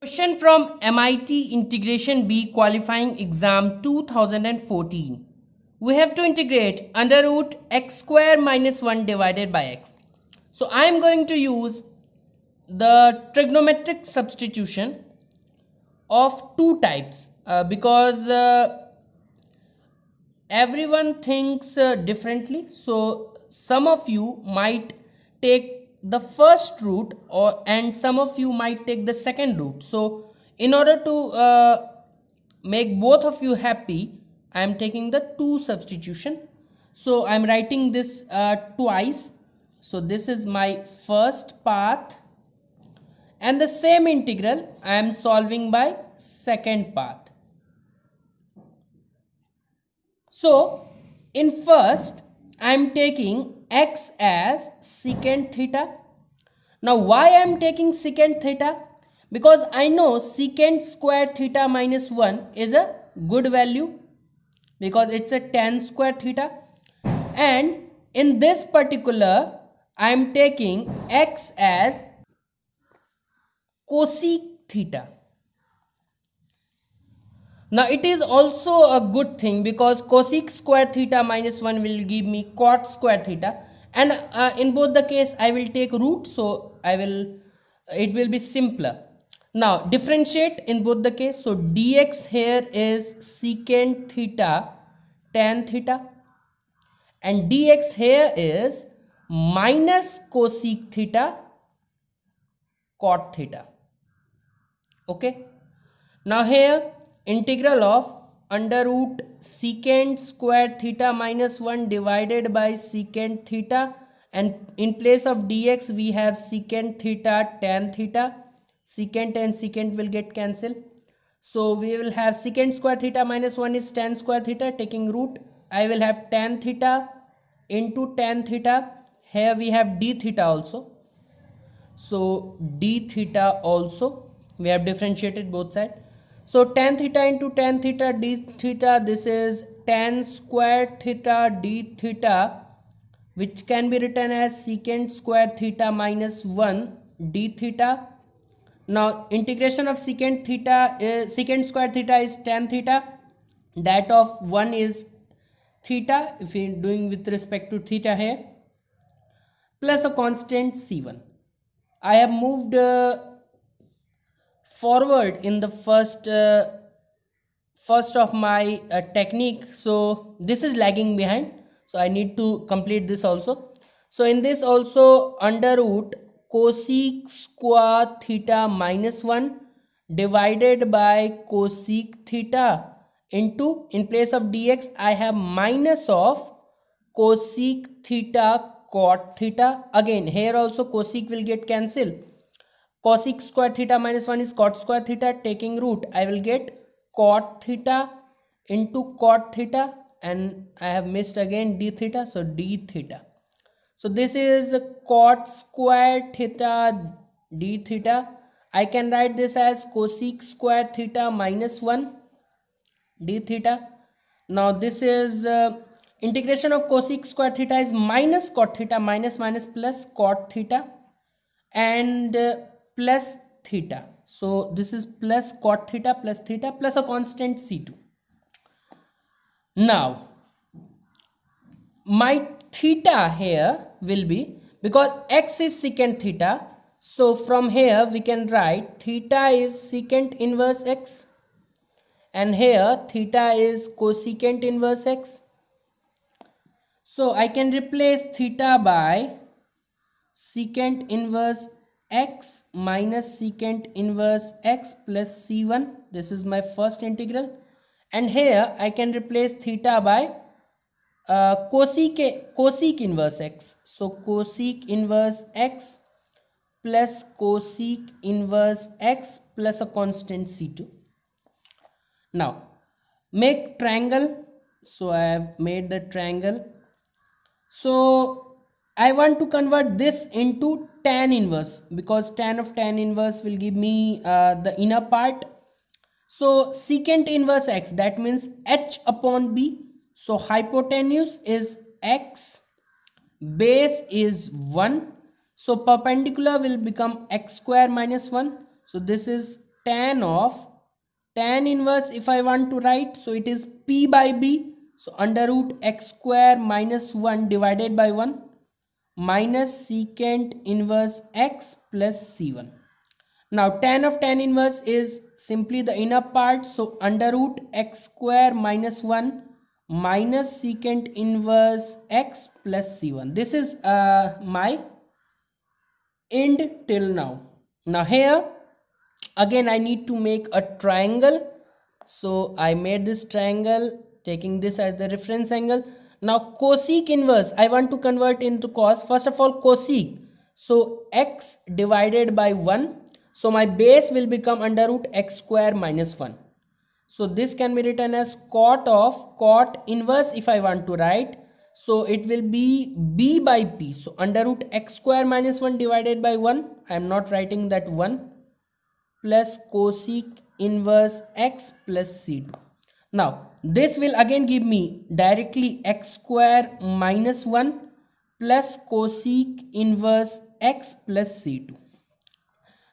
Question from MIT Integration B qualifying exam 2014. We have to integrate under root x square minus 1 divided by x. So I am going to use the trigonometric substitution of two types uh, because uh, everyone thinks uh, differently. So some of you might take the first route or and some of you might take the second route so in order to uh, make both of you happy i am taking the two substitution so i am writing this uh, twice so this is my first path and the same integral i am solving by second path so in first i am taking x as secant theta. Now why I am taking secant theta? Because I know secant square theta minus 1 is a good value because it's a tan square theta and in this particular I am taking x as cosec theta now it is also a good thing because cosec square theta minus 1 will give me cot square theta and uh, in both the case I will take root so I will it will be simpler. Now differentiate in both the case so dx here is secant theta tan theta and dx here is minus cosec theta cot theta okay now here integral of under root secant square theta minus 1 divided by secant theta and in place of dx we have secant theta tan theta secant and secant will get cancelled so we will have secant square theta minus 1 is tan square theta taking root i will have tan theta into tan theta here we have d theta also so d theta also we have differentiated both sides so tan theta into tan theta d theta this is tan square theta d theta which can be written as secant square theta minus 1 d theta now integration of secant theta is, eh, secant square theta is tan theta that of 1 is theta if we are doing with respect to theta here plus a constant c1 i have moved uh, forward in the first uh, first of my uh, technique so this is lagging behind so i need to complete this also so in this also under root cosec square theta minus 1 divided by cosec theta into in place of dx i have minus of cosec theta cot theta again here also cosec will get cancelled Cos square theta minus 1 is cot square theta taking root I will get cot theta into cot theta and I have missed again d theta so d theta so this is cot square theta d theta I can write this as cosec square theta minus 1 d theta now this is uh, integration of cosec square theta is minus cot theta minus minus plus cot theta and uh, plus theta so this is plus cot theta plus theta plus a constant c2 now my theta here will be because x is secant theta so from here we can write theta is secant inverse x and here theta is cosecant inverse x so I can replace theta by secant inverse x minus secant inverse x plus c1 this is my first integral and here I can replace theta by uh, cosec, cosec inverse x so cosec inverse x plus cosec inverse x plus a constant c2 now make triangle so I have made the triangle so I want to convert this into tan inverse because tan of tan inverse will give me uh, the inner part so secant inverse x that means h upon b so hypotenuse is x base is 1 so perpendicular will become x square minus 1 so this is tan of tan inverse if I want to write so it is p by b so under root x square minus 1 divided by 1 minus secant inverse x plus c1. Now tan of tan inverse is simply the inner part. So under root x square minus 1 minus secant inverse x plus c1. This is uh, my end till now. Now here again I need to make a triangle. So I made this triangle taking this as the reference angle. Now cosec inverse, I want to convert into cos. First of all, cosec. So x divided by 1. So my base will become under root x square minus 1. So this can be written as cot of cot inverse if I want to write. So it will be b by p. So under root x square minus 1 divided by 1. I am not writing that 1 plus cosec inverse x plus c2. Now this will again give me directly x square minus 1 plus cosec inverse x plus c2.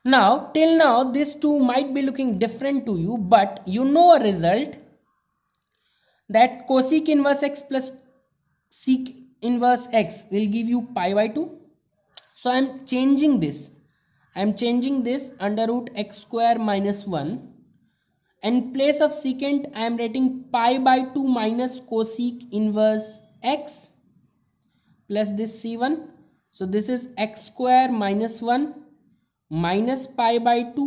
Now till now these two might be looking different to you but you know a result that cosec inverse x plus sec inverse x will give you pi by 2. So I am changing this. I am changing this under root x square minus 1 in place of secant I am writing pi by 2 minus cosec inverse x plus this c1 so this is x square minus 1 minus pi by 2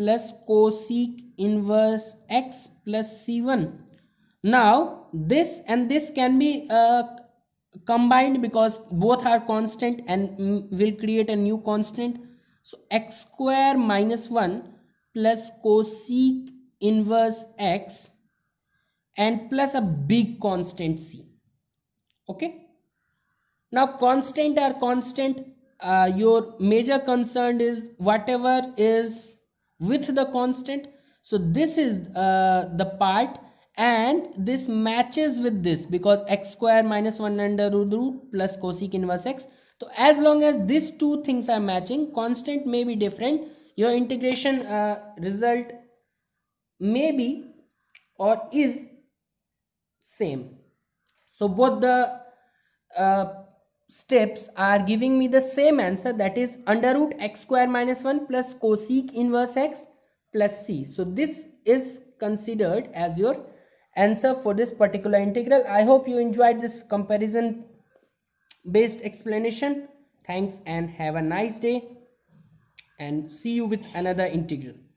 plus cosec inverse x plus c1 now this and this can be uh, combined because both are constant and will create a new constant so x square minus 1 plus cosec inverse x and plus a big constant c okay now constant are constant uh, your major concern is whatever is with the constant so this is uh, the part and this matches with this because x square minus 1 under root plus cosec inverse x so as long as these two things are matching constant may be different your integration uh, result may be or is same so both the uh, steps are giving me the same answer that is under root x square minus 1 plus cosec inverse x plus c so this is considered as your answer for this particular integral i hope you enjoyed this comparison based explanation thanks and have a nice day and see you with another integral